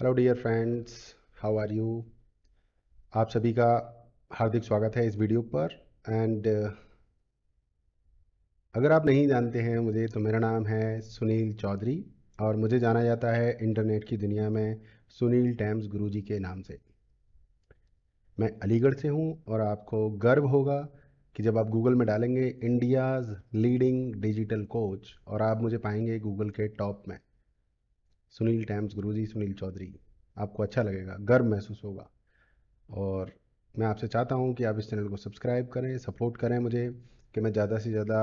Hello dear friends how are you आप सभी का हार्दिक स्वागत है इस वीडियो पर एंड uh, अगर आप नहीं जानते हैं मुझे तो मेरा नाम है सुनील चौधरी और मुझे जाना जाता है इंटरनेट की दुनिया में सुनील टैम्स गुरुजी के नाम से मैं अलीगढ़ से हूं और आपको गर्व होगा कि जब आप गूगल में डालेंगे इंडियाज़ लीडिंग डिजिटल कोच और आप मुझे पाएंगे गूगल के टॉप में सुनील टाइम्स गुरुजी सुनील चौधरी आपको अच्छा लगेगा गर्व महसूस होगा और मैं आपसे चाहता हूँ कि आप इस चैनल को सब्सक्राइब करें सपोर्ट करें मुझे कि मैं ज़्यादा से ज़्यादा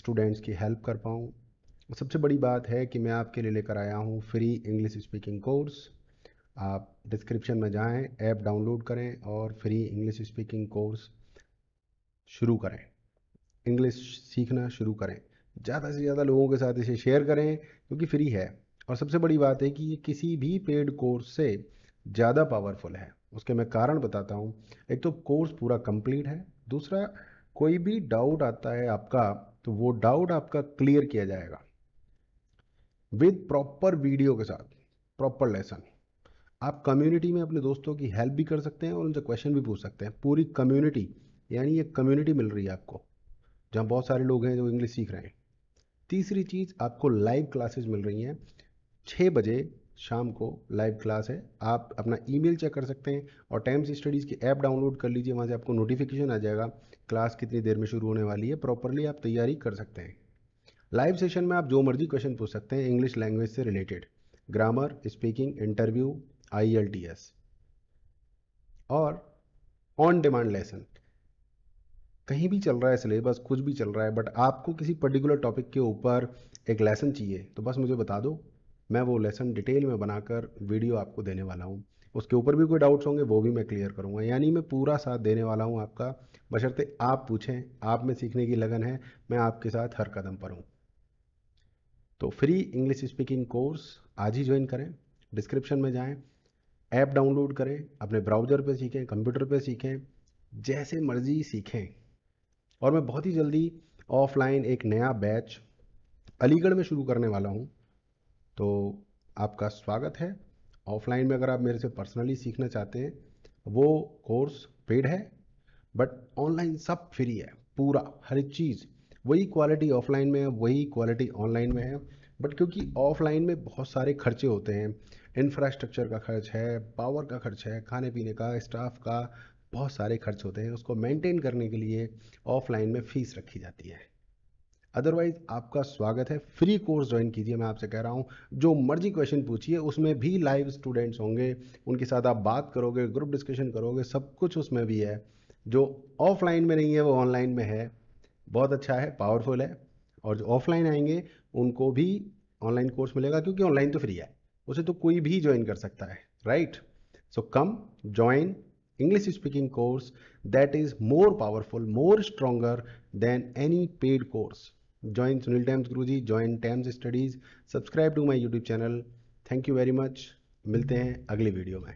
स्टूडेंट्स की हेल्प कर पाऊँ सबसे बड़ी बात है कि मैं आपके लिए लेकर आया हूँ फ्री इंग्लिश स्पीकिंग कोर्स आप डिस्क्रिप्शन में जाएं ऐप डाउनलोड करें और फ्री इंग्लिश स्पीकिंग कोर्स शुरू करें इंग्लिश सीखना शुरू करें ज़्यादा से ज़्यादा लोगों के साथ इसे शेयर करें क्योंकि फ्री है और सबसे बड़ी बात है कि ये किसी भी पेड कोर्स से ज़्यादा पावरफुल है उसके मैं कारण बताता हूँ एक तो कोर्स पूरा कंप्लीट है दूसरा कोई भी डाउट आता है आपका तो वो डाउट आपका क्लियर किया जाएगा विद प्रॉपर वीडियो के साथ प्रॉपर लेसन आप कम्युनिटी में अपने दोस्तों की हेल्प भी कर सकते हैं और उनसे क्वेश्चन भी पूछ सकते हैं पूरी कम्युनिटी यानी ये कम्युनिटी मिल रही है आपको जहाँ बहुत सारे लोग हैं जो इंग्लिश सीख रहे हैं तीसरी चीज़ आपको लाइव क्लासेस मिल रही हैं छः बजे शाम को लाइव क्लास है आप अपना ईमेल चेक कर सकते हैं और टाइम्स स्टडीज़ की ऐप डाउनलोड कर लीजिए वहाँ से आपको नोटिफिकेशन आ जाएगा क्लास कितनी देर में शुरू होने वाली है प्रॉपरली आप तैयारी कर सकते हैं लाइव सेशन में आप जो मर्जी क्वेश्चन पूछ सकते हैं इंग्लिश लैंग्वेज से रिलेटेड ग्रामर स्पीकिंग इंटरव्यू आई और ऑन डिमांड लेसन कहीं भी चल रहा है सिलेबस कुछ भी चल रहा है बट आपको किसी पर्टिकुलर टॉपिक के ऊपर एक लेसन चाहिए तो बस मुझे बता दो मैं वो लेसन डिटेल में बनाकर वीडियो आपको देने वाला हूँ उसके ऊपर भी कोई डाउट्स होंगे वो भी मैं क्लियर करूँगा यानी मैं पूरा साथ देने वाला हूँ आपका बशर्ते आप पूछें आप में सीखने की लगन है मैं आपके साथ हर कदम पर हूँ तो फ्री इंग्लिश स्पीकिंग कोर्स आज ही ज्वाइन करें डिस्क्रिप्शन में जाएं ऐप डाउनलोड करें अपने ब्राउज़र पर सीखें कंप्यूटर पर सीखें जैसे मर्जी सीखें और मैं बहुत ही जल्दी ऑफलाइन एक नया बैच अलीगढ़ में शुरू करने वाला हूँ तो आपका स्वागत है ऑफलाइन में अगर आप मेरे से पर्सनली सीखना चाहते हैं वो कोर्स पेड है बट ऑनलाइन सब फ्री है पूरा हर एक चीज़ वही क्वालिटी ऑफलाइन में है वही क्वालिटी ऑनलाइन में है बट क्योंकि ऑफलाइन में बहुत सारे खर्चे होते हैं इंफ्रास्ट्रक्चर का खर्च है पावर का खर्च है खाने पीने का स्टाफ का बहुत सारे खर्च होते हैं उसको मेंटेन करने के लिए ऑफलाइन में फ़ीस रखी जाती है अदरवाइज आपका स्वागत है फ्री कोर्स ज्वाइन कीजिए मैं आपसे कह रहा हूँ जो मर्जी क्वेश्चन पूछिए उसमें भी लाइव स्टूडेंट्स होंगे उनके साथ आप बात करोगे ग्रुप डिस्कशन करोगे सब कुछ उसमें भी है जो ऑफलाइन में नहीं है वो ऑनलाइन में है बहुत अच्छा है पावरफुल है और जो ऑफलाइन आएंगे उनको भी ऑनलाइन कोर्स मिलेगा क्योंकि ऑनलाइन तो फ्री है उसे तो कोई भी ज्वाइन कर सकता है right so come join English speaking course that is more powerful more stronger than any paid course join Sunil Tams Guruji, join Tams Studies, subscribe to my YouTube channel. Thank you very much. मिलते हैं अगली video में